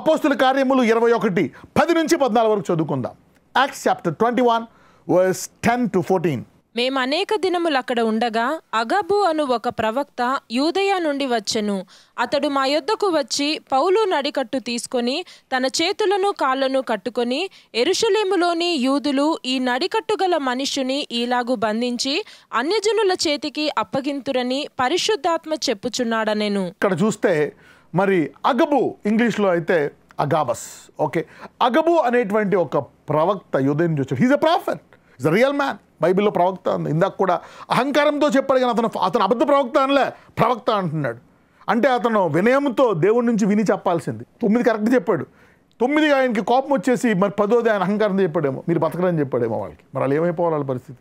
అపోస్తుల కార్యములు ఇరవై ఒకటి పది నుంచి పద్నాలుగు వరకు చదువుకుందాం Acts chapter twenty one verse ten to fourteen మేము అనేక దినములు అక్కడ ఉండగా అగబు అను ఒక ప్రవక్త యూదయ నుండి వచ్చెను అతడు మా యొద్దకు వచ్చి పౌలు నడికట్టు తీసుకొని తన చేతులను కాళ్ళను కట్టుకొని ఎరుషులేములోని యూదులు ఈ నడికట్టు గల మనుషుని ఈలాగు బంధించి అన్యజనుల చేతికి అప్పగింతురని పరిశుద్ధాత్మ చెప్పుచున్నాడనేను ఇక్కడ చూస్తే మరి అగబు ఇంగ్లీష్లో అయితే అగాబస్ ఓకే అగబు అనేటువంటి ఒక ప్రవక్త యుదయం చూసాడు he's a prophet is a real man బైబిల్లో ప్రవక్త అంది ఇందాక కూడా అహంకారంతో చెప్పాడు కానీ అతను అతను అబద్ధ ప్రవక్త అనలే ప్రవక్త అంటున్నాడు అంటే అతను వినయంతో దేవుడి నుంచి విని చెప్పాల్సింది తొమ్మిది కరెక్ట్ చెప్పాడు తొమ్మిది ఆయనకి కోపం వచ్చేసి మరి పదోది ఆయన అహంకారం చెప్పాడేమో మీరు బతకరని చెప్పాడేమో వాళ్ళకి మరి వాళ్ళు ఏమైపోవాలి పరిస్థితి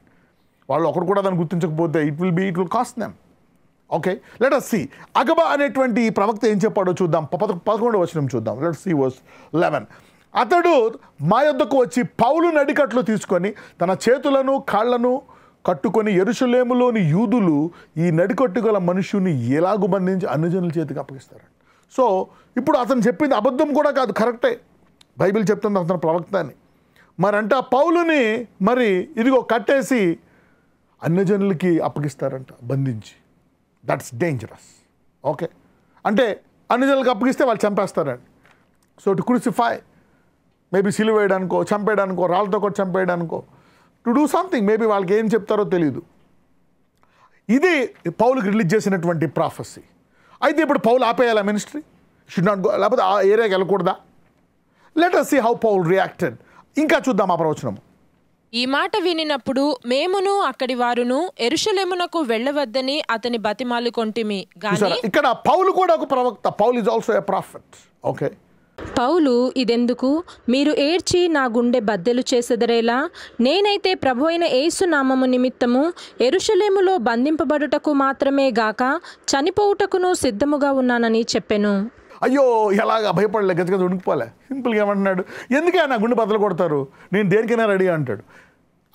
వాళ్ళు ఒకరు కూడా దాన్ని గుర్తించకపోతే it will be it will cost name okay let us see Agabus అనేటువంటి ప్రవక్త ఏం చెప్పాడో చూద్దాం పదకొండవ వచనం చూద్దాం లెట్ సి వర్స్ లెవెన్ అతడు మా యొద్దకు వచ్చి పౌలు నడికట్లు తీసుకొని తన చేతులను కాళ్లను కట్టుకొని ఎరుషులేములోని యూదులు ఈ నడికట్టు గల మనుషుని ఎలాగూ బంధించి అన్నజనుల చేతికి అప్పగిస్తారంట సో ఇప్పుడు అతను చెప్పింది అబద్ధం కూడా కాదు కరెక్టే బైబిల్ చెప్తుంది అతను ప్రవక్త అని మరంట పౌలుని మరి ఇదిగో కట్టేసి అన్నజనులకి అప్పగిస్తారంట బంధించి దట్స్ డేంజరస్ ఓకే అంటే అన్ని జనాలకు అప్పగిస్తే వాళ్ళు చంపేస్తారండి సో టు క్రూసిఫై మేబీ సిలువేయడానికో చంపేయడానికో రాళ్ళతో కూడా చంపేయడానికో టు డూ సంథింగ్ మేబీ వాళ్ళకి ఏం చెప్తారో తెలియదు ఇది పౌలుకి రిలీజ్ చేసినటువంటి ప్రాఫెసీ అయితే ఇప్పుడు పౌలు ఆపేయాలా మినిస్ట్రీ షుడ్ నాట్ గో లేకపోతే ఆ ఏరియాకి వెళ్ళకూడదా let us see how Paul reacted ఇంకా చూద్దాం ఆ ప్రవచనము ఈ మాట వినినప్పుడు మేమును అక్కడి వారును ఎరుషలేమునకు వెళ్ళవద్దని అతని బతిమాలు కొంటిమి ఇక్కడ పౌలు కూడా ఒక ప్రవక్త Paul is also a prophet okay పౌలు ఇదెందుకు మీరు ఏడ్చి నా గుండె బద్దెలు చేసెదరేలా నేనైతే ప్రభు అయిన నామము నిమిత్తము ఎరుషలేములో బంధింపబడుటకు మాత్రమే గాక చనిపోవుటకును సిద్ధముగా ఉన్నానని చెప్పాను అయ్యో ఎలాగ భయపడలే గజగజ ఉండిపోలే సింపుల్గా ఏమంటున్నాడు ఎందుకే నా గుండె బద్దలు కొడతారు నేను దేనికైనా రెడీ అంటాడు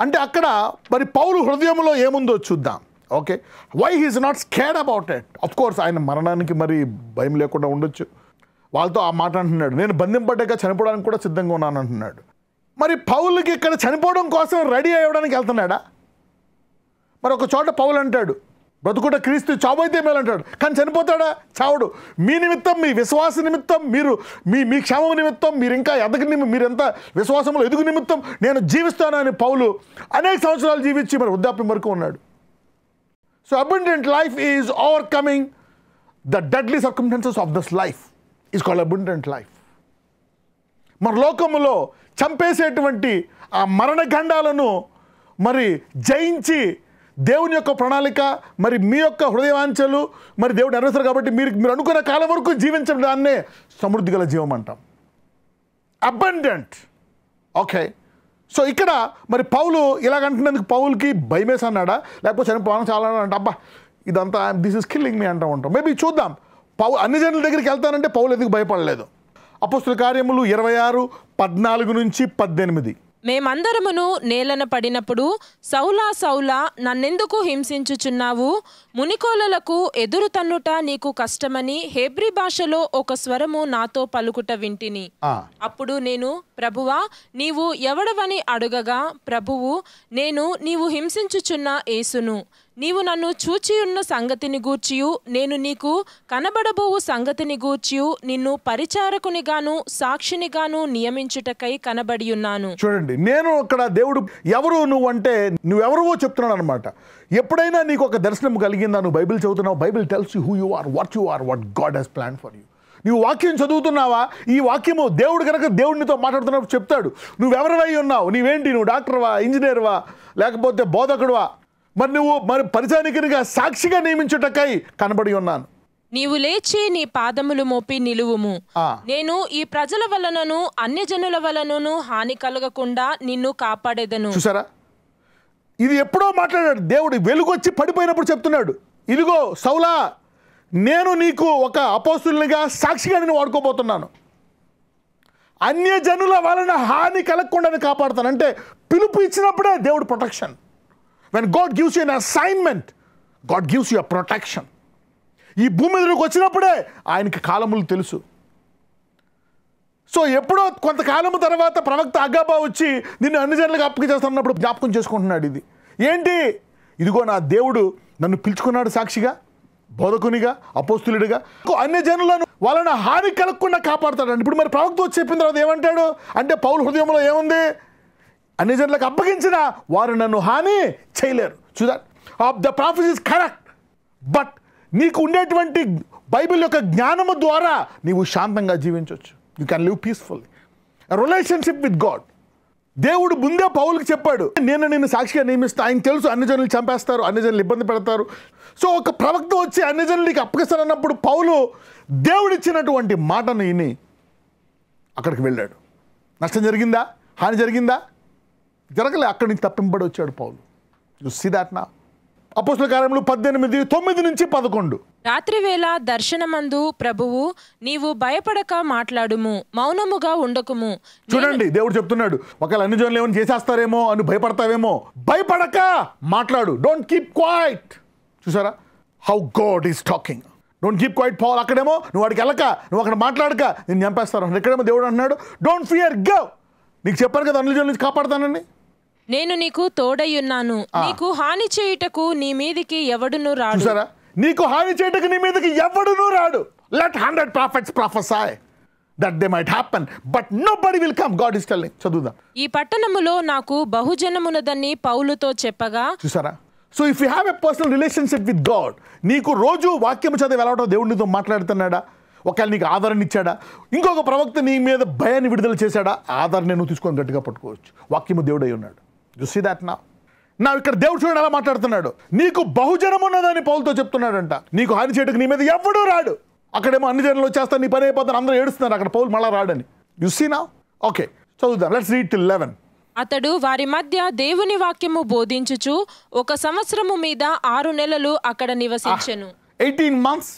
అంటే అక్కడ మరి పౌలు హృదయంలో ఏముందో చూద్దాం okay why he's not scared about it of course ఆయన మరణానికి మరి భయం లేకుండా ఉండొచ్చు వాళ్ళతో ఆ మాట అంటున్నాడు నేను బంధింపడ్డాక చనిపోవడానికి కూడా సిద్ధంగా ఉన్నాను అంటున్నాడు మరి పౌలకి ఇక్కడ చనిపోవడం కోసం రెడీ అవ్వడానికి వెళ్తున్నాడా మరి ఒక చోట పౌలు అంటాడు బ్రతుకుట క్రీస్తు చావైతే మేలంటాడు కానీ చనిపోతాడా చావుడు మీ నిమిత్తం మీ విశ్వాస నిమిత్తం మీరు మీ మీ క్షేమం నిమిత్తం మీరు ఇంకా ఎదగ మీరు ఎంత విశ్వాసంలో ఎదుగు నిమిత్తం నేను జీవిస్తానని పౌలు అనేక సంవత్సరాలు జీవించి మరి వృద్ధాప్యం వరకు ఉన్నాడు so abundant life is overcoming the deadly circumstances of this life is called abundant life మరి లోకంలో చంపేసేటువంటి ఆ మరణ గండాలను మరి జయించి దేవుని యొక్క ప్రణాళిక మరి మీ యొక్క హృదయవాంఛలు మరి దేవుడు నెరవేస్తారు కాబట్టి మీరు మీరు అనుకున్న కాలం వరకు జీవించడం దాన్నే సమృద్ధి గల జీవం అంటాం అబండెంట్ ఓకే సో ఇక్కడ మరి పౌలు ఇలాగంటున్నందుకు పౌలకి భయమేసి అన్నాడా లేకపోతే చనిపోవడం చాలా అంట అబ్బా ఇదంతా దిస్ ఇస్ కిల్లింగ్ మీ అంటూ ఉంటాం మేబీ చూద్దాం పౌ అన్ని జనుల దగ్గరికి వెళ్తానంటే పౌలు ఎందుకు భయపడలేదు అపస్తుల కార్యములు ఇరవై ఆరు పద్నాలుగు నుంచి పద్దెనిమిది మేమందరమును నేలన పడినప్పుడు సౌలా సౌలా నన్నెందుకు హింసించుచున్నావు మునికోలలకు ఎదురు తన్నుట నీకు కష్టమని హేబ్రి భాషలో ఒక స్వరము నాతో పలుకుట వింటిని అప్పుడు నేను ప్రభువా నీవు ఎవడవని అడుగగా ప్రభువు నేను నీవు హింసించుచున్న యేసును నీవు నన్ను చూచియున్న సంగతిని గూర్చియు నేను నీకు కనబడబోవు సంగతిని గూర్చియు నిన్ను పరిచారకునిగాను సాక్షినిగాను నియమించుటకై కనబడి ఉన్నాను చూడండి నేను అక్కడ దేవుడు ఎవరు నువ్వు అంటే నువ్వెవరువో చెప్తున్నాను అనమాట ఎప్పుడైనా నీకు ఒక దర్శనం కలిగిందా నువ్వు బైబిల్ చదువుతున్నావు Bible tells you who you are what you are what God has plan for you నువ్వు వాక్యం చదువుతున్నావా ఈ వాక్యము దేవుడు కనుక దేవుడినితో మాట్లాడుతున్నప్పుడు చెప్తాడు నువ్వెవరై ఉన్నావు నీవేంటి నువ్వు డాక్టర్వా ఇంజనీర్వా లేకపోతే బోధకుడువా మరి నువ్వు మరి పరిచానికనిగా సాక్షిగా నియమించుటకై కనబడి ఉన్నాను నీవు లేచి నీ పాదములు మోపి నిలువుము నేను ఈ ప్రజల వలనను జనుల వలనను హాని కలగకుండా నిన్ను కాపాడేదను చూసారా ఇది ఎప్పుడో మాట్లాడాడు దేవుడు వెలుగొచ్చి పడిపోయినప్పుడు చెప్తున్నాడు ఇదిగో సౌలా నేను నీకు ఒక అపోస్తునిగా సాక్షిగా నేను వాడుకోబోతున్నాను జనుల వలన హాని కలగకుండా కాపాడుతాను అంటే పిలుపు ఇచ్చినప్పుడే దేవుడు protection when God gives you an assignment God gives you protection ఈ భూమి మీదకి వచ్చినప్పుడే ఆయనకి కాలములు తెలుసు సో ఎప్పుడో కొంతకాలం తర్వాత ప్రవక్త అగ్గాబా వచ్చి నిన్ను అన్ని జన్లకు అప్పకి చేస్తున్నప్పుడు జ్ఞాపకం చేసుకుంటున్నాడు ఇది ఏంటి ఇదిగో నా దేవుడు నన్ను పిలుచుకున్నాడు సాక్షిగా బోధకునిగా అపోస్తులుడిగా అన్ని జనులను వాళ్ళని హాని కలగకుండా కాపాడుతాడు ఇప్పుడు మరి ప్రవక్త వచ్చి చెప్పిన తర్వాత ఏమంటాడు అంటే పౌరు హృదయంలో ఏముంది అన్ని జనులకు అప్పగించిన వారు నన్ను హాని చేయలేరు చూడాలి of the prophecy is correct but నీకు ఉండేటువంటి బైబిల్ యొక్క జ్ఞానము ద్వారా నీవు శాంతంగా జీవించవచ్చు you can live peacefully relationship with God దేవుడు ముందే పౌలకు చెప్పాడు నేను నేను సాక్షిగా నియమిస్తా ఆయన తెలుసు అన్ని జనులు చంపేస్తారు అన్ని జనులు ఇబ్బంది పెడతారు సో ఒక ప్రవక్త వచ్చి అన్ని నీకు అప్పగిస్తానన్నప్పుడు పౌలు దేవుడిచ్చినటువంటి మాటను విని అక్కడికి వెళ్ళాడు నష్టం జరిగిందా హాని జరిగిందా జరగలే అక్కడి నుంచి తప్పింపడి వచ్చాడు పౌలు యు దాట్ నా అపోసుల కార్యములు పద్దెనిమిది తొమ్మిది నుంచి పదకొండు రాత్రి వేళ దర్శనమందు ప్రభువు నీవు భయపడక మాట్లాడుము మౌనముగా ఉండకుము చూడండి దేవుడు చెప్తున్నాడు ఒకవేళ అన్ని జోన్లు ఏమైనా చేసేస్తారేమో అని భయపడతావేమో భయపడక మాట్లాడు డోంట్ కీప్ క్వైట్ చూసారా how God is talking don't keep quiet Paul అక్కడేమో నువ్వు అక్కడికి వెళ్ళక నువ్వు అక్కడ మాట్లాడక నేను చంపేస్తాను ఇక్కడేమో దేవుడు అంటున్నాడు డోంట్ ఫియర్ గవ్ నీకు చెప్పాను కదా అన్ని జోన్ నుంచి కాపాడతానని నేను నీకు తోడయ్యున్నాను నీకు హాని చేయుటకు నీ మీదికి ఎవడును రాడు సరే నీకు హాని చేయుటకు నీ మీదకి ఎవడును రాడు let hundred prophets prophesy that they might happen but nobody will come God is telling చదువుదాం ఈ పట్టణములో నాకు బహుజనమునదని పౌలుతో చెప్పగా చూసారా so if you have a personal relationship with God నీకు రోజు వాక్యం చదివి వెళ్ళవటం దేవుడితో మాట్లాడుతున్నాడా ఒకవేళ నీకు ఆదరణ ఇచ్చాడా ఇంకొక ప్రవక్త నీ మీద భయాన్ని విడుదల చేశాడా ఆదరణ నువ్వు తీసుకొని గట్టిగా పట్టుకోవచ్చు వాక్యము దేవుడై ఉన్నాడు యు సీ దాట్ నా నా ఇక్కడ దేవుడు చూడండి ఎలా మాట్లాడుతున్నాడు నీకు బహుజనం ఉన్నదని పౌలతో చెప్తున్నాడంట నీకు హాని చేయటకు నీ మీద ఎవడూ రాడు అక్కడేమో అన్ని జనంలో వచ్చేస్తాను నీ పని అయిపోతాను అందరూ ఏడుస్తున్నారు అక్కడ పౌలు మళ్ళా రాడని యు సీ నా ఓకే చదువుదాం లెట్స్ రీడ్ టిల్ లెవెన్ అతడు వారి మధ్య దేవుని వాక్యము బోధించుచు ఒక సంవత్సరము మీద ఆరు నెలలు అక్కడ నివసించను eighteen months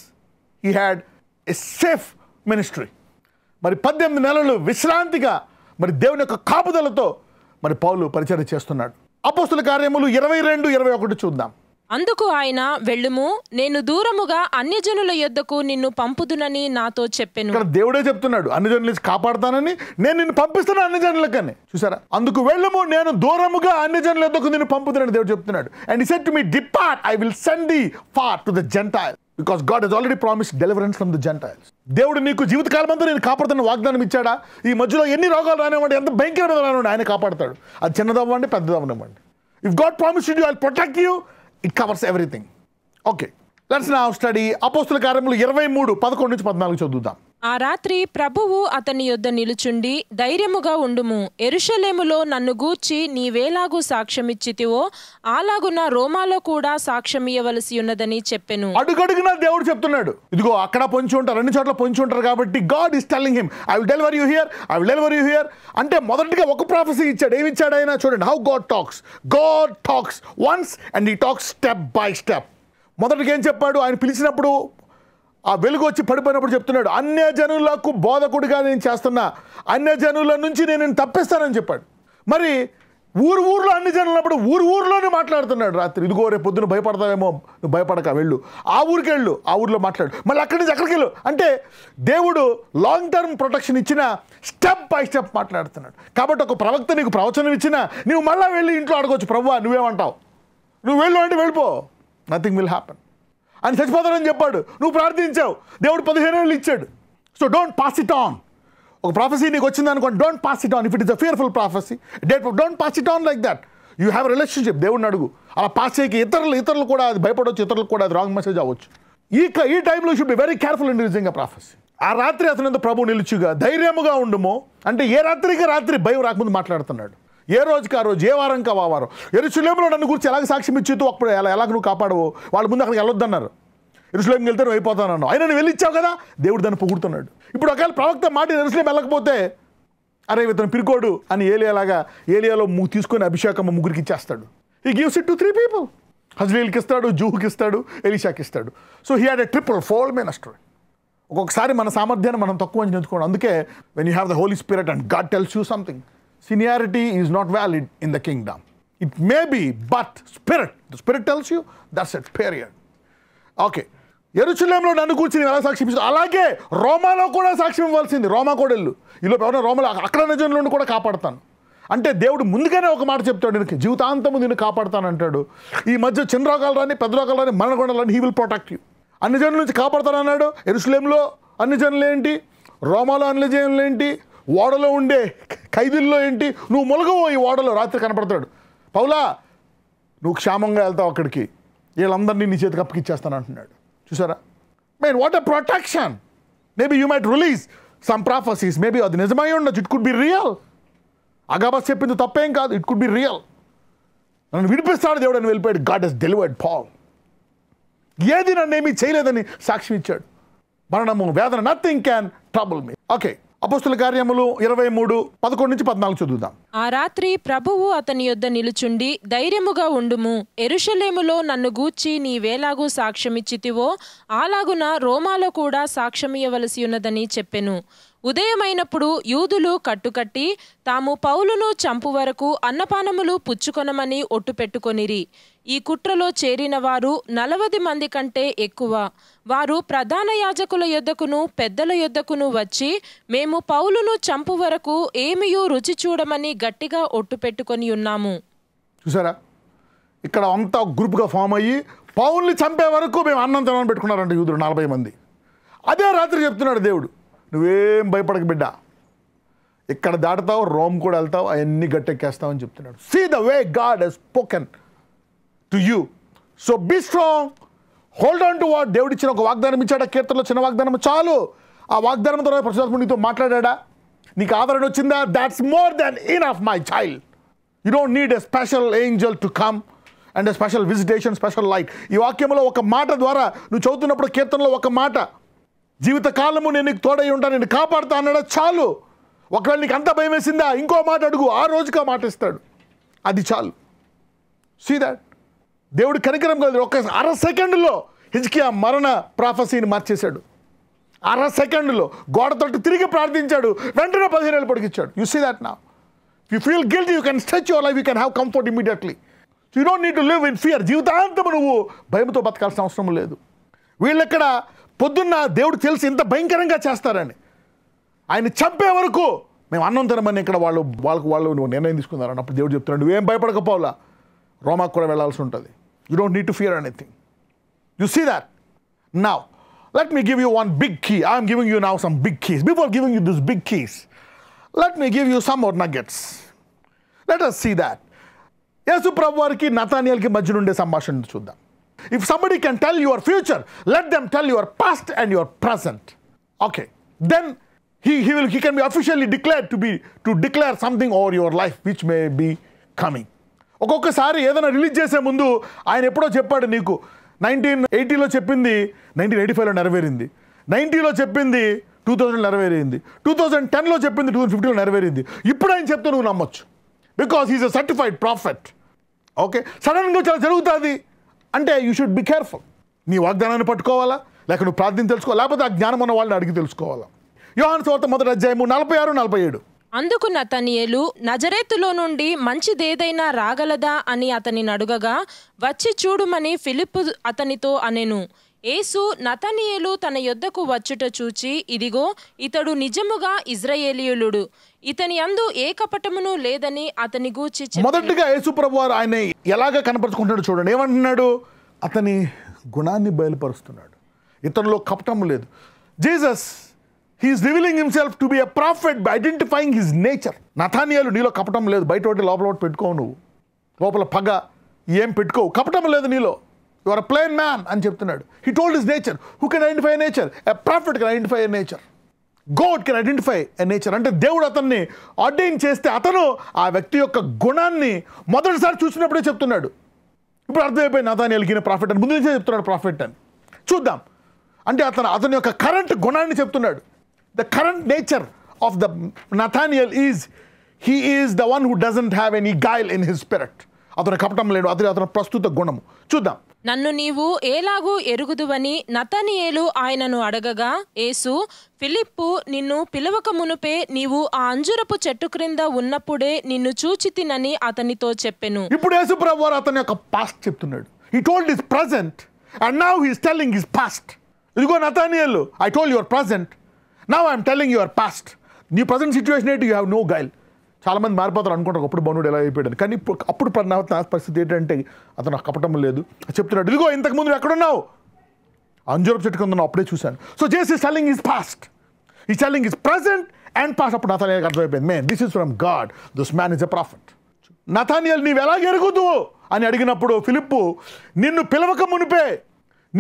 he had a safe ministry మరి పద్దెనిమిది నెలలు విశ్రాంతిగా మరి దేవుని యొక్క కాపుదలతో మరి పౌలు పరిచయం చేస్తున్నాడు అపోస్తుల కార్యములు ఇరవై రెండు ఇరవై ఒకటి చూద్దాం అందుకు ఆయన వెళ్ళుము నేను దూరముగా అన్యజనుల యొద్దకు నిన్ను పంపుదునని నాతో చెప్పాను ఇక్కడ దేవుడే చెప్తున్నాడు అన్యజనులు కాపాడుతానని నేను నిన్ను పంపిస్తున్నాను అన్యజనులకని చూసారా అందుకు వెళ్ళము నేను దూరముగా అన్యజనుల యొద్దకు నిన్ను పంపుదునని దేవుడు చెప్తున్నాడు and said me depart I will send thee far to the Gentile because God has already promise deliverance from the Gentiles దేవుడు నీకు జీవితకాలం అంతా నేను కాపాడుతున్న వాగ్దానం ఇచ్చాడా ఈ మధ్యలో ఎన్ని రోగాలు రానివ్వండి ఎంత భయంకరమైన రానివ్వండి ఆయన కాపాడతాడు అది చిన్నదవ్వండి పెద్దదవ్వనివ్వండి if God promise you I protect you it covers everything okay let's నా స్టడీ అపోస్తుల కార్యములు ఇరవై మూడు పదకొండు నుంచి పద్నాలుగు చదువుదాం ఆ రాత్రి ప్రభువు అతని యొద్ద నిలుచుండి ధైర్యముగా ఉండుము ఎరుషలేములో నన్ను గూర్చి నీవేలాగూ సాక్ష్యమిచ్చితివో అలాగున రోమాలో కూడా సాక్ష్యమియవలసి ఉన్నదని చెప్పెను అడుగడుగున దేవుడు చెప్తున్నాడు ఇదిగో అక్కడ పొంచి ఉంటారు అన్ని చోట్ల పొంచి ఉంటారు కాబట్టి God is telling him I will deliver you here I will deliver you here అంటే మొదటిగా ఒక ప్రాఫెసీ ఇచ్చాడు ఏమి ఇచ్చాడు ఆయన చూడండి how God talks God talks once and he talks step by step మొదటికి ఏం చెప్పాడు ఆయన పిలిచినప్పుడు ఆ వెలుగు వచ్చి పడిపోయినప్పుడు చెప్తున్నాడు అన్య జనులకు బోధకుడిగా నేను చేస్తున్నా అన్య జనుల నుంచి నేను తప్పిస్తానని చెప్పాడు మరి ఊరు ఊర్లో అన్ని ఉన్నప్పుడు ఊరు ఊర్లోనే మాట్లాడుతున్నాడు రాత్రి ఇదిగో రేపు పొద్దున భయపడతావేమో నువ్వు భయపడక వెళ్ళు ఆ ఊరికి వెళ్ళు ఆ ఊర్లో మాట్లాడు మళ్ళీ అక్కడి నుంచి అక్కడికి వెళ్ళు అంటే దేవుడు లాంగ్ టర్మ్ ప్రొటెక్షన్ ఇచ్చిన స్టెప్ బై స్టెప్ మాట్లాడుతున్నాడు కాబట్టి ఒక ప్రవక్త నీకు ప్రవచనం ఇచ్చినా నువ్వు మళ్ళీ వెళ్ళి ఇంట్లో ఆడుకోవచ్చు ప్రవ్వా నువ్వేమంటావు నువ్వు వెళ్ళు అంటే వెళ్ళిపో నథింగ్ విల్ హ్యాపన్ ఆయన అని చెప్పాడు నువ్వు ప్రార్థించావు దేవుడు పదిహేను ఏళ్ళు ఇచ్చాడు so don't pass it on ఒక ప్రాఫెసీ నీకు వచ్చింది అనుకోండి don't pass it on if it is a fearful prophecy that don't pass it on like that you have relationship దేవుడిని అడుగు అలా పాస్ చేయక ఇతరులు ఇతరులు కూడా అది భయపడవచ్చు ఇతరులకు కూడా అది రాంగ్ మెసేజ్ అవ్వచ్చు ఈ ఈ టైంలో should be very careful in releasing ఆ ప్రాఫెసీ ఆ రాత్రి అతనితో ప్రభు నిలుచుగా ధైర్యముగా ఉండుమో అంటే ఏ రాత్రికి రాత్రి భయం రాకముందు మాట్లాడుతున్నాడు ఏ రోజుకి ఆ రోజు ఏ వారం కా వారం ఎరుసులేములో నన్ను గురించి ఎలాగ సాక్ష్యం ఇచ్చేతో అప్పుడు ఎలా ఎలాగ నువ్వు కాపాడవు వాళ్ళ ముందు అక్కడికి వెళ్ళొద్దన్నారు ఎరుసలేంకి వెళ్తే నువ్వు అయిపోతానన్నావు అయినా నువ్వు వెళ్ళిచ్చావు కదా దేవుడు దాన్ని పొగుడుతున్నాడు ఇప్పుడు ఒకవేళ ప్రవక్త మాట ఎరుసలేం వెళ్ళకపోతే అరే ఇతను పిరికోడు అని ఏలియాలాగా ఏలియాలో తీసుకొని అభిషేకం ముగ్గురికి ఇచ్చేస్తాడు he gives it to three people హజ్లీల్కి ఇస్తాడు జూహుకి ఇస్తాడు ఎలిషాకి ఇస్తాడు so he had a triple fold ministry ఒక్కొక్కసారి మన సామర్థ్యాన్ని మనం తక్కువ అని అందుకే when you have the Holy Spirit and God tells you something seniority is not valid in the kingdom. It may be but spirit the spirit tells you that's it, period. Okay ఎరుచులేంలో నన్ను కూర్చుని ఎలా సాక్షి ఇచ్చింది అలాగే రోమాలో కూడా సాక్ష్యం ఇవ్వాల్సింది రోమా కోడెళ్ళు ఇల్లు ఎవరైనా రోమలో అక్కడ నిజంలో కూడా కాపాడతాను అంటే దేవుడు ముందుగానే ఒక మాట చెప్తాడు నేను జీవితాంతము నేను కాపాడుతాను అంటాడు ఈ మధ్య చిన్న రోగాలు రాని పెద్ద రోగాలు రాని మరణ రాని హీ విల్ ప్రొటెక్ట్ యూ అన్ని జనుల నుంచి కాపాడుతాను అన్నాడు ఎరుసలేంలో అన్ని జనులు ఏంటి రోమాలో అన్ని జనులు ఏంటి ఓడలో ఉండే ఖైదీల్లో ఏంటి నువ్వు మొలగవో ఈ ఓడలో రాత్రి కనపడతాడు పౌలా నువ్వు క్షేమంగా వెళ్తావు అక్కడికి వీళ్ళందరినీ నీ చేతికి అప్పకిచ్చేస్తాను అంటున్నాడు చూసారా man what a protection maybe you might release some prophecies maybe అది నిజమై ఉండొచ్చు it could be real Agabus చెప్పింది తప్పేం కాదు ఇట్ కుడ్ బి రియల్ నన్ను విడిపిస్తాడు దేవుడు అని వెళ్ళిపోయాడు గాడ్ ఇస్ డెలివర్డ్ పాల్ ఏది నన్ను ఏమీ చేయలేదని సాక్ష్యం ఇచ్చాడు మరణము వేదన nothing can trouble me okay అపస్తుల కార్యములు ఇరవై మూడు పదకొండు నుంచి పద్నాలుగు చదువుదాం ఆ రాత్రి ప్రభువు అతని యొద్ద నిలుచుండి ధైర్యముగా ఉండుము ఎరుషలేములో నన్ను గూర్చి నీవేలాగూ సాక్ష్యమిచ్చితివో అలాగున రోమాలో కూడా సాక్ష్యమియవలసి ఉన్నదని చెప్పెను ఉదయమైనప్పుడు యూదులు కట్టుకట్టి తాము పౌలును చంపు వరకు అన్నపానములు పుచ్చుకొనమని ఒట్టు పెట్టుకొనిరి ఈ కుట్రలో చేరిన వారు నలవది మంది కంటే ఎక్కువ వారు ప్రధాన యాజకుల యొద్దకును పెద్దల యొద్దకును వచ్చి మేము పౌలును చంపు వరకు ఏమియో రుచి చూడమని గట్టిగా ఒట్టు పెట్టుకొని ఉన్నాము చూసారా ఇక్కడ అంతా గ్రూప్గా ఫామ్ అయ్యి పౌల్ని చంపే వరకు మేము అన్నం తినని పెట్టుకున్నారంట యూదులు నలభై మంది అదే రాత్రి చెప్తున్నాడు దేవుడు నువ్వేం భయపడక బిడ్డ ఇక్కడ దాటుతావు రోమ్ కూడా వెళ్తావు అవన్నీ గట్టెక్కేస్తావు అని చెప్తున్నాడు see the way God has spoken to you so be strong hold on to what దేవుడు ఇచ్చిన ఒక వాగ్దానం ఇచ్చాడా కీర్తనలో చిన్న వాగ్దానం చాలు ఆ వాగ్దానం ద్వారా ప్రసాద్ నీతో మాట్లాడా నీకు ఆదరణ వచ్చిందా that's more than enough my child you don't need a special angel to come and a special visitation special like ఈ వాక్యంలో ఒక మాట ద్వారా నువ్వు చదువుతున్నప్పుడు కీర్తనలో ఒక మాట జీవితకాలము నేను నీకు తోడై ఉంటా నేను కాపాడుతా అన్నాడు చాలు ఒకవేళ నీకు అంత భయం వేసిందా ఇంకో మాట అడుగు ఆ రోజుగా మాట ఇస్తాడు అది చాలు సీ దాట్ దేవుడు కనికరం కలదు ఒక అర సెకండ్లో హిజ్కియా మరణ ప్రాఫసీని మార్చేశాడు అర సెకండ్లో గోడ తొట్టు తిరిగి ప్రార్థించాడు వెంటనే పదిహేను ఏళ్ళు పొడిగించాడు యు సీ దాట్ నా you feel guilt you can stretch your life you can have comfort immediately you don't need to live in fear జీవితాంతం నువ్వు భయంతో బతకాల్సిన అవసరం లేదు వీళ్ళక్కడ పొద్దున్న దేవుడు తెలిసి ఇంత భయంకరంగా చేస్తారని ఆయన చంపే వరకు మేము అన్నం తినమని ఇక్కడ వాళ్ళు వాళ్ళకు వాళ్ళు నువ్వు నిర్ణయం తీసుకున్నారు అప్పుడు దేవుడు చెప్తున్నాడు నువ్వేం భయపడకపోవాలా రోమాకు కూడా వెళ్ళాల్సి ఉంటుంది you don't need to fear anything you see that now let me give you one big key I'm giving you now some big keys before giving you this big keys let me give you some our nuggets let us see that యేసు ప్రభు వారికి నతానియల్కి మధ్య నుండే సంభాషణ చూద్దాం if somebody can tell your future let them tell your past and your present. Okay then he, he, will, he can be officially declared to be to declare something over your life which may be coming ఒక్కొక్కసారి ఏదైనా release చేసే ముందు ఆయన ఎప్పుడో చెప్పాడు నీకు nineteen ఎయిటీలో చెప్పింది nineteen eighty ఫైవ్లో నెరవేరింది నైన్టీలో చెప్పింది టూ థౌజండ్ నెరవేరింది టూ థౌజండ్ టెన్లో చెప్పింది టూ థౌజండ్ ఫిఫ్టీలో నెరవేరింది ఇప్పుడు ఆయన చెప్తే నువ్వు నమ్మొచ్చు because he's a certified prophet okay సడన్గా చాలా జరుగుతుంది అంటే యూ షుడ్ బి కేర్ఫుల్ నీ వాగ్దానాన్ని పట్టుకోవాలా లేక నువ్వు ప్రార్థన తెలుసుకోవాలి లేకపోతే ఆ జ్ఞానం ఉన్న వాళ్ళని అడిగి తెలుసుకోవాలా యోహాన్ సోత మొదటి అధ్యాయము నలభై ఆరు నలభై ఏడు అందుకు నతనియేలు నజరేతులో నుండి మంచిదేదైనా రాగలదా అని అతని అడుగగా వచ్చి చూడుమని ఫిలిప్ అతనితో అనెను ఏసు నతనీయులు తన యొద్దకు వచ్చుట చూచి ఇదిగో ఇతడు నిజముగా ఇజ్రాయేలీయులుడు ఇతని అందు ఏ కపటమును లేదని అతని గూర్చి మొదటిగా యేసుప్రభు వారు ఆయన ఎలాగ కనపరుచుకుంటాడు చూడండి ఏమంటున్నాడు అతని గుణాన్ని బయలుపరుస్తున్నాడు ఇతనిలో కపటం లేదు Jesus he's revealing himself to be a prophet by identifying his nature Nathaniel నీలో కపటం లేదు బయట ఒకటి లోపల ఒకటి పెట్టుకోవు నువ్వు లోపల పగ ఏం పెట్టుకోవు కపటం లేదు నీలో you are a plain man అని చెప్తున్నాడు he told his nature who can identify nature a prophet can identify nature God can identify a nature అంటే దేవుడు అతన్ని ఆర్డైన్ చేస్తే అతను ఆ వ్యక్తి యొక్క గుణాన్ని మొదటిసారి చూసినప్పుడే చెప్తున్నాడు ఇప్పుడు అర్థమైపోయింది అతను ఎలిగిన ప్రాఫిట్ అని ముందు నుంచే చెప్తున్నాడు ప్రాఫిట్ అని చూద్దాం అంటే అతను అతని యొక్క కరెంట్ గుణాన్ని చెప్తున్నాడు the current nature of the Nathaniel is he is the one who doesn't have any guile in his spirit అతను కపటం లేడు అతని అతని ప్రస్తుత గుణము చూద్దాం నన్ను నీవు ఏలాగూ ఎరుగుదువని నతనియేలు ఆయనను అడగగా ఏసు ఫిలిప్పు నిన్ను పిలవక మునుపే నీవు ఆ అంజురపు చెట్టు క్రింద ఉన్నప్పుడే నిన్ను చూచి తినని అతనితో చెప్పెను ఇప్పుడు యేసు ప్రభువారు అతని యొక్క పాస్ట్ చెప్తున్నాడు he told his present and now he's telling his past ఇదిగో Nathaniel I told your present now I'm telling your past నీ ప్రజెంట్ సిచ్యువేషన్ ఏంటి యూ హ్యావ్ నో గైల్ చాలామంది మారిపోతారు అనుకుంటారు అప్పుడు బనుడు ఎలా అయిపోయాడు కానీ అప్పుడు నా పరిస్థితి ఏంటంటే అతను కపటం లేదు చెప్తున్నాడు ఇదిగో ఇంతకుముందు నువ్వు ఎక్కడున్నావు అంజూరపు చెట్టు కింద అప్పుడే చూశాను so Jesus telling is past he telling is present and past అప్పుడు నథానియల్కి అర్థమైపోయింది man this is from God this man is a prophet Nathaniel నీవు ఎలా ఎరుగుదు అని అడిగినప్పుడు ఫిలిప్పు నిన్ను పిలవక మునిపే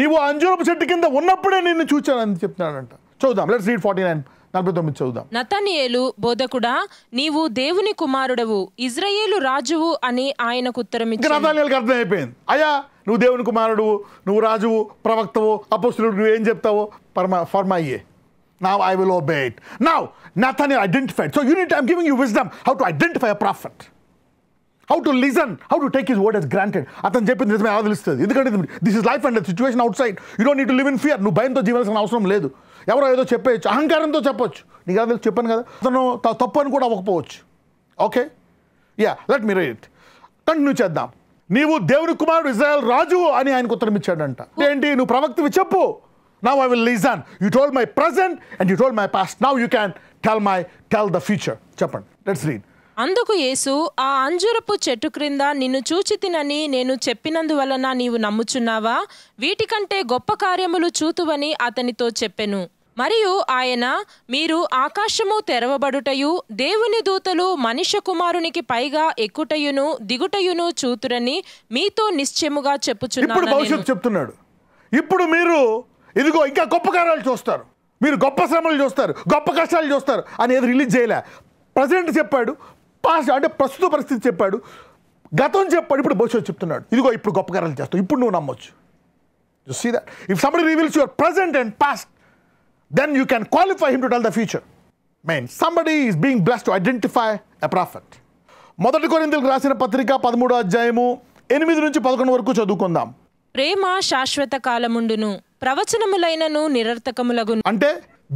నీవు అంజూరపు చెట్టు కింద ఉన్నప్పుడే నిన్ను చూశానని చెప్తున్నాడంట చూద్దాం లెట్స్ రీడ్ ఫార్టీ నైన్ నలభై తొమ్మిది చదువుదాం నతనియేలు బోధకుడా నీవు దేవుని కుమారుడవు ఇజ్రాయేలు రాజువు అని ఆయనకు ఉత్తరం అర్థమైపోయింది అయ్యా నువ్వు దేవుని కుమారుడు నువ్వు రాజువు ప్రవక్తవు అపోస్తుడు నువ్వు ఏం చెప్తావో పర్మా ఫర్మాయే అయ్యే I ఐ obey it. నా Nathaniel identified. So you need, I'm giving you wisdom how to identify a how to listen how to take his word as granted అతను చెప్పింది నిజమే ఎలా తెలుస్తుంది ఎందుకంటే this is life and situation outside you don't need to live in fear నువ్వు భయంతో జీవాల్సిన అవసరం లేదు ఎవరో ఏదో చెప్పేయచ్చు అహంకారంతో చెప్పొచ్చు నీకు కదా చెప్పాను కదా అతను తప్పు అని కూడా అవ్వకపోవచ్చు okay ya let me right continue చేద్దాం నీవు దేవుని కుమారుడు ఇజ్రాయల్ రాజు అని ఆయనకు ఉత్తరం ఇచ్చాడంట ఏంటి నువ్వు ప్రవక్తవి చెప్పు now I will listen you told my present and you told my past now you can tell my tell the future చెప్పండి లెట్స్ రీడ్ అందుకు యేసు ఆ అంజురపు చెట్టు క్రింద నిన్ను చూచి తినని నేను చెప్పినందువలన నీవు నమ్ముచున్నావా వీటికంటే గొప్ప కార్యములు చూతువని అతనితో చెప్పెను మరియు ఆయన మీరు ఆకాశము తెరవబడుటయు దేవుని దూతలు మనిష కుమారునికి పైగా ఎక్కుటయును దిగుటయును చూతురని మీతో నిశ్చయముగా ఇప్పుడు భవిష్యత్తు చెప్తున్నాడు ఇప్పుడు మీరు ఇదిగో ఇంకా గొప్ప కార్యాలు చూస్తారు మీరు గొప్ప శ్రమలు చూస్తారు గొప్ప కష్టాలు చూస్తారు అనేది రిలీజ్ చేయలే ప్రజెంట్ చెప్పాడు పాస్ అంటే ప్రస్తుత పరిస్థితి చెప్పాడు గతం చెప్పాడు ఇప్పుడు భవిష్యత్తు చెప్తున్నాడు ఇదిగో ఇప్పుడు గొప్ప కార్యాలు చేస్తావు ఇప్పుడు నువ్వు నమ్మొచ్చు you see that if somebody reveals your present and past then you can qualify him to tell the future mean somebody is being blessed to identify a prophet మొదటి కొరింతలకు రాసిన పత్రిక పదమూడో అధ్యాయము ఎనిమిది నుంచి పదకొండు వరకు చదువుకుందాం ప్రేమ శాశ్వత కాలముండును ప్రవచనములైనను నిరర్థకములగు అంటే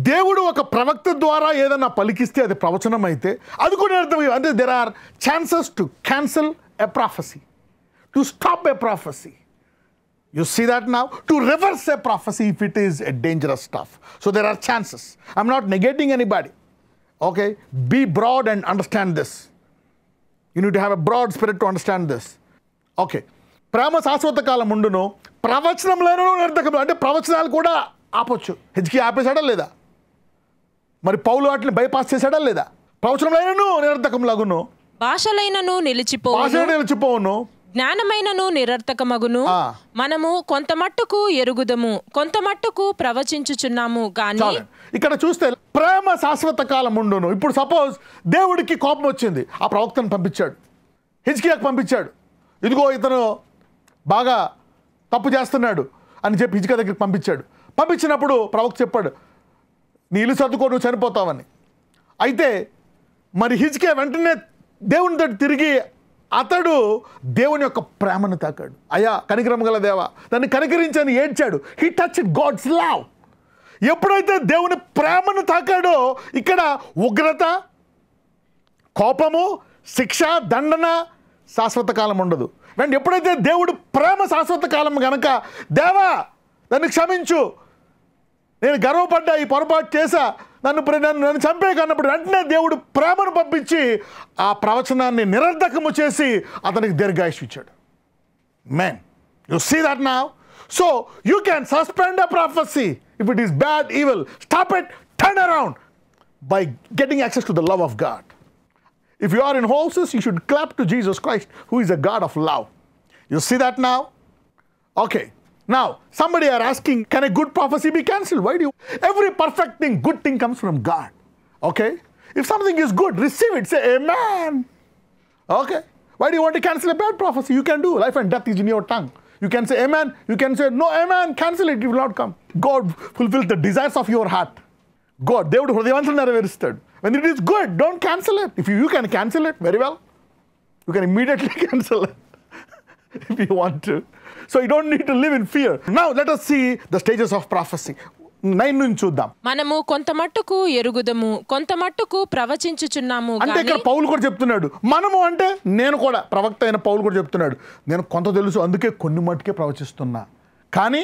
దేవుడు ఒక ప్రవక్త ద్వారా ఏదన్నా పలికిస్తే అది ప్రవచనం అయితే అది కూడా అర్థం అంటే there are chances to cancel a prophecy to stop a prophecy you see that now to reverse a prophecy if it is a dangerous stuff so there are chances I'm not negating anybody okay be broad and understand this you need to have a broad spirit to understand this okay ప్రేమ శాశ్వత కాలం ఉండును ప్రవచనంలోనూ నర్ధకం అంటే ప్రవచనాలు కూడా ఆపొచ్చు హెచ్కి ఆపేశాడా లేదా మరి పౌలు వాటిని బైపాస్ చేశాడా లేదా నిరర్థకం నిరర్థకములగును భాషలైనను నిలిచిపో భాష నిలిచిపోవును జ్ఞానమైనను నిరర్థకమగును మనము కొంత మట్టుకు ఎరుగుదము కొంత మట్టుకు ప్రవచించుచున్నాము కానీ ఇక్కడ చూస్తే ప్రేమ శాశ్వత కాలం ఉండును ఇప్పుడు సపోజ్ దేవుడికి కోపం వచ్చింది ఆ ప్రవక్తను పంపించాడు హిజ్కియాకు పంపించాడు ఇదిగో ఇతను బాగా తప్పు చేస్తున్నాడు అని చెప్పి హిజ్కా దగ్గరికి పంపించాడు పంపించినప్పుడు ప్రవక్త చెప్పాడు నీళ్ళు సర్దుకో నువ్వు చనిపోతావని అయితే మరి హిజ్కే వెంటనే దేవుని తోటి తిరిగి అతడు దేవుని యొక్క ప్రేమను తాకాడు అయా కనికరం గల దేవా దాన్ని కనికరించని ఏడ్చాడు హీ టచ్ ఇట్ గాడ్స్ లావ్ ఎప్పుడైతే దేవుని ప్రేమను తాకాడో ఇక్కడ ఉగ్రత కోపము శిక్ష దండన శాశ్వత కాలం ఉండదు అండ్ ఎప్పుడైతే దేవుడు ప్రేమ శాశ్వత కాలం గనక దేవా దాన్ని క్షమించు నేను గర్వపడ్డా ఈ పొరపాటు చేశా నన్ను నన్ను నన్ను చంపే కన్నప్పుడు వెంటనే దేవుడు ప్రేమను పంపించి ఆ ప్రవచనాన్ని నిరర్ధకము చేసి అతనికి దీర్ఘాయుష్ ఇచ్చాడు మ్యాన్ యు సీ దట్ నా so you can suspend a prophecy if it is bad evil stop it turn around by getting access to the love of God if you are in holes you should clap to Jesus Christ who is a God of love you see that నా okay now, somebody are asking, can a good prophecy be cancelled? Why do you? Every perfect thing, good thing comes from God. Okay? If something is good, receive it. Say amen. Okay? Why do you want to cancel a bad prophecy? You can do. Life and death is in your tongue. You can say amen. You can say no amen. Cancel it. It will not come. God fulfills the desires of your heart. God, they would have once never When it is good, don't cancel it. If you, you can cancel it, very well. You can immediately cancel it. if you want to. So you don't need to live in fear. Now let us see the stages of prophecy. Nine నుంచి చూద్దాం మనము కొంత మట్టుకు ఎరుగుదము కొంత మట్టుకు ప్రవచించుచున్నాము అంటే ఇక్కడ పౌలు కూడా చెప్తున్నాడు మనము అంటే నేను కూడా ప్రవక్త అయిన పౌలు కూడా చెప్తున్నాడు నేను కొంత తెలుసు అందుకే కొన్ని మట్టుకే ప్రవచిస్తున్నా కానీ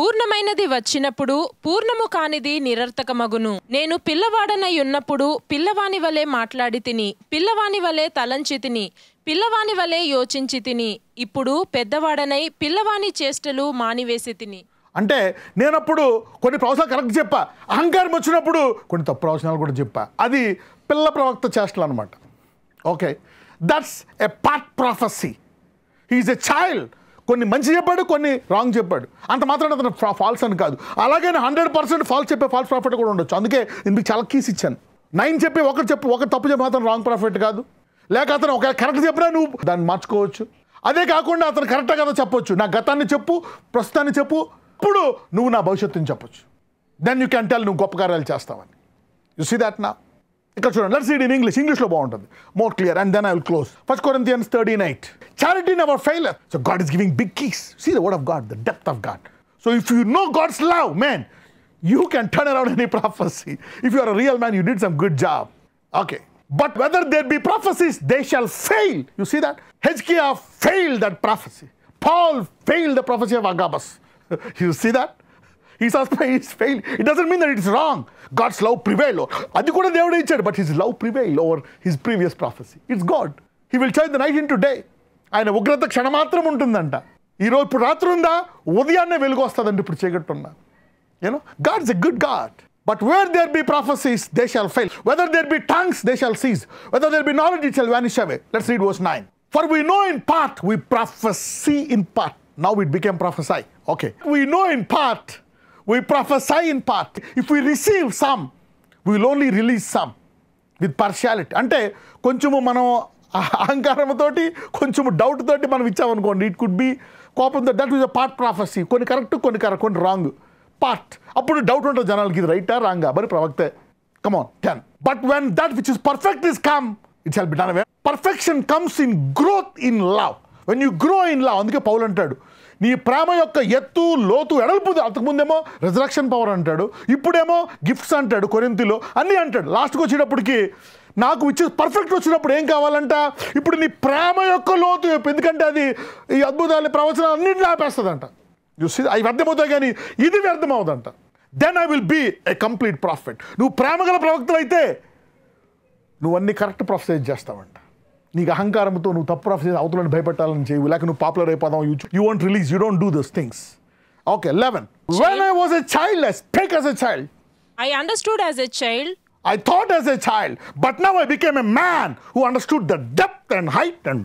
పూర్ణమైనది వచ్చినప్పుడు పూర్ణము కానిది నిరర్థకమగును నేను పిల్లవాడనై ఉన్నప్పుడు పిల్లవాని వలె మాట్లాడి తిని పిల్లవాని వలె తలంచి తిని పిల్లవాని వలె యోచించి తిని ఇప్పుడు పెద్దవాడనై పిల్లవాణి చేష్టలు మానివేసి తిని అంటే నేనప్పుడు కొన్ని ప్రవచనాలు కరెక్ట్ చెప్పా అహంకారం వచ్చినప్పుడు కొన్ని తప్పు ప్రవచనాలు కూడా చెప్పా అది పిల్ల ప్రవక్త చేష్టలు అనమాట okay that's a part prophecy he's a child కొన్ని మంచి చెప్పాడు కొన్ని రాంగ్ చెప్పాడు అంత మాత్రం అతను ఫాల్స్ అని కాదు అలాగే హండ్రెడ్ పర్సెంట్ ఫాల్స్ చెప్పే ఫాల్స్ ప్రాఫిట్ కూడా ఉండొచ్చు అందుకే మీకు చాలా కీస్ ఇచ్చాను నైన్ చెప్పి ఒకటి చెప్పు ఒకటి తప్పు చెప్పి మాత్రం రాంగ్ ప్రాఫిట్ కాదు లేక అతను ఒక కరెక్ట్ చెప్పినా నువ్వు దాన్ని మార్చుకోవచ్చు అదే కాకుండా అతను కరెక్టే కదా చెప్పొచ్చు నా గతాన్ని చెప్పు ప్రస్తుతాన్ని చెప్పు ఇప్పుడు నువ్వు నా భవిష్యత్తుని చెప్పొచ్చు దెన్ యూ క్యాన్ టెల్ నువ్వు గొప్ప కార్యాలు చేస్తావని యు సీ దాట్ నా ఇక్కడ చూడండి లెట్స్ రీడ్ ఇన్ ఇంగ్లీష్ ఇంగ్లీష్లో బాగుంటుంది more clear and then I will close first Corinthians thirteen charity our fail so God is giving big keys see the word of God the depth of God so if you know God's love man you can turn around any prophecy if you are real man you did some good job okay But whether there be prophecies, they shall fail. You see that? Hezekiah failed that prophecy. Paul failed the prophecy of Agabus. you see that? He says he's failed. It doesn't mean that it's wrong. God's love prevailed. అది కూడా దేవుడు ఇచ్చాడు but his love prevail over his previous prophecy it's God he will change the night into day ఆయన ఉగ్రత క్షణమాత్రం ఉంటుందంట ఈరోజు ఇప్పుడు రాత్రి ఉందా ఉదయాన్నే వెలుగు వస్తుందండి ఇప్పుడు చీకట్టున్నా you know God's a good God But where there be prophecies, they shall fail. Whether there be tongues, they shall cease. Whether there be knowledge, it shall vanish away. Let's read verse 9. For we know in part, we prophesy in part. Now it became prophesy. Okay. We know in part, we prophesy in part. If we receive some, we will only release some with partiality. అంటే కొంచెము మనం అహంకారంతోటి కొంచెము doubt తోటి మనం ఇచ్చామనుకోండి it could be కోపంతో that is a part prophecy కొన్ని correct కొన్ని కరెక్ట్ కొన్ని రాంగ్ పార్ట్ అప్పుడు డౌట్ ఉంటుంది జనాలకి ఇది రైటా రాంగా మరి ప్రవక్తే come on ten but when that which is perfect is come it be done away perfection comes in growth in love when you grow in love అందుకే పౌలు అంటాడు నీ ప్రేమ యొక్క ఎత్తు లోతు ఎడల్పు అంతకుముందేమో రిజరక్షన్ పవర్ అంటాడు ఇప్పుడేమో గిఫ్ట్స్ అంటాడు కొరింతిలో అన్నీ అంటాడు లాస్ట్కి వచ్చేటప్పటికి నాకు ఇచ్చి పర్ఫెక్ట్ వచ్చినప్పుడు ఏం కావాలంట ఇప్పుడు నీ ప్రేమ యొక్క లోతు ఎందుకంటే అది ఈ అద్భుతాలు ప్రవచనాలు అన్నింటినీ ఆపేస్తుందంట You see, అవి అర్థమవుతాయి కానీ ఇది వ్యర్థమవుదంట then I will be a complete prophet నువ్వు ప్రేమగల ప్రవక్తలు అయితే నువ్వన్నీ కరెక్ట్ ప్రొఫెసైజ్ చేస్తావంట నీకు అహంకారంతో నువ్వు తప్పు ప్రొఫెసైజ్ అవతలను భయపెట్టాలని చేయవు లేక నువ్వు పాపులర్ అయిపోదాం you you want release you don't do those things okay eleven when I was a child I spake as a child I understood as a child I thought as a child, but now I became a man who understood the depth and height and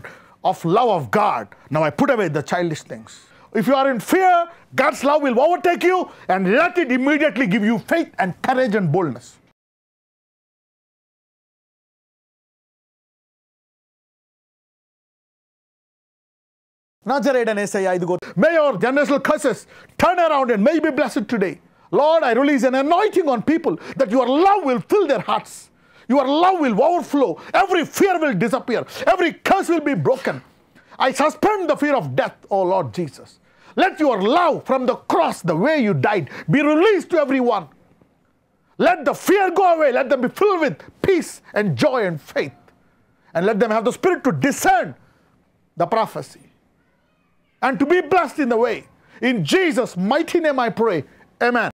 of love of God. Now I put away the childish things. If you are in fear, God's love will overtake you and let it immediately give you faith and courage and boldness. Nazarene Isaiah go. May your generational curses turn around and may be blessed today. Lord, I release an anointing on people that your love will fill their hearts. Your love will overflow. Every fear will disappear. Every curse will be broken. I suspend the fear of death, O Lord Jesus. Let your love from the cross, the way you died, be released to everyone. Let the fear go away. Let them be filled with peace and joy and faith. And let them have the spirit to discern the prophecy and to be blessed in the way. In Jesus' mighty name I pray. Amen.